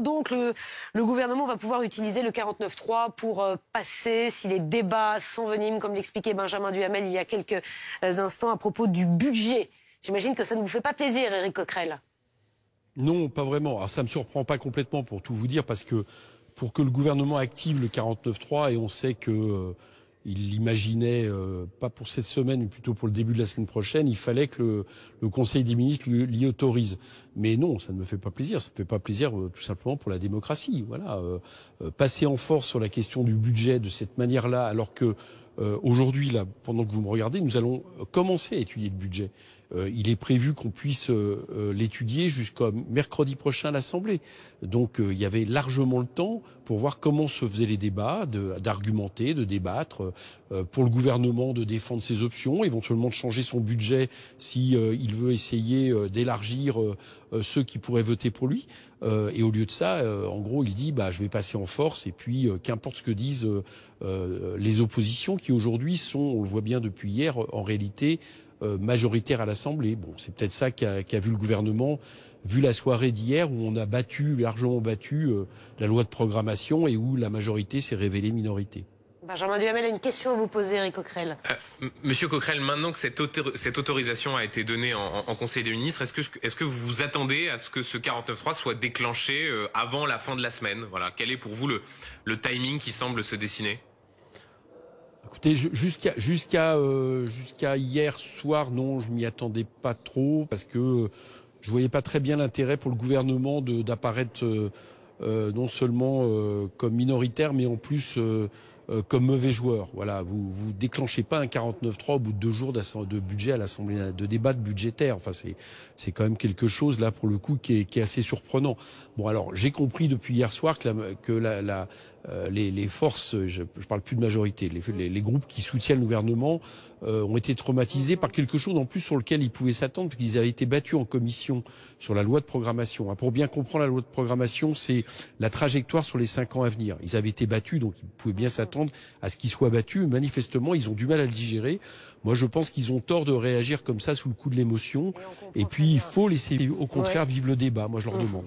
Donc le, gouvernement va pouvoir utiliser le 49-3 pour euh, passer si les débats sont s'enveniment, comme l'expliquait Benjamin Duhamel il y a quelques euh, instants à propos du budget. J'imagine que ça ne vous fait pas plaisir, Éric Coquerel. Non, pas vraiment. Alors ça ne me surprend pas complètement pour tout vous dire, parce que pour que le gouvernement active le 49-3, et on sait que... Euh, il l'imaginait, euh, pas pour cette semaine, mais plutôt pour le début de la semaine prochaine, il fallait que le, Conseil des ministres l'y autorise. Mais non, ça ne me fait pas plaisir. Ça ne me fait pas plaisir euh, tout simplement pour la démocratie. Voilà, euh, passer en force sur la question du budget de cette manière-là, alors que aujourd'hui, là, pendant que vous me regardez, nous allons commencer à étudier le budget. Euh, il est prévu qu'on puisse euh, euh, l'étudier jusqu'à mercredi prochain à l'Assemblée. Donc il y avait largement le temps pour voir comment se faisaient les débats, d'argumenter, de, débattre, pour le gouvernement de défendre ses options, éventuellement de changer son budget si il veut essayer d'élargir ceux qui pourraient voter pour lui. et au lieu de ça, en gros, il dit bah je vais passer en force et puis qu'importe ce que disent les oppositions qui aujourd'hui sont, on le voit bien depuis hier, en réalité euh, majoritaire à l'Assemblée. Bon, c'est peut-être ça qu'a a vu le gouvernement, vu la soirée d'hier où on a battu, largement battu, euh, la loi de programmation et où la majorité s'est révélée minorité. Benjamin Duhamel a une question à vous poser, Eric Coquerel. Euh, monsieur Coquerel, maintenant que cette, autorisation a été donnée en, Conseil des ministres, est-ce que, vous vous attendez à ce que ce 49.3 soit déclenché avant la fin de la semaine Voilà, Quel est pour vous le timing qui semble se dessiner Écoutez, euh, jusqu'à hier soir, non, je m'y attendais pas trop parce que euh, je voyais pas très bien l'intérêt pour le gouvernement d'apparaître euh, non seulement comme minoritaire, mais en plus comme mauvais joueur. Voilà, vous vous déclenchez pas un 49-3 au bout de deux jours de budget à l'Assemblée, de débat budgétaire. Enfin, c'est quand même quelque chose là pour le coup qui est, assez surprenant. Bon, alors j'ai compris depuis hier soir que la euh, les, forces, je, ne parle plus de majorité, les, groupes qui soutiennent le gouvernement euh, ont été traumatisés par quelque chose en plus sur lequel ils pouvaient s'attendre, qu'ils avaient été battus en commission sur la loi de programmation. Hein, pour bien comprendre la loi de programmation, c'est la trajectoire sur les cinq ans à venir. Ils avaient été battus, donc ils pouvaient bien s'attendre à ce qu'ils soient battus. Manifestement, ils ont du mal à le digérer. Moi, je pense qu'ils ont tort de réagir comme ça sous le coup de l'émotion. Et puis, il faut laisser, au contraire, vivre le débat. Moi, je leur mmh. demande.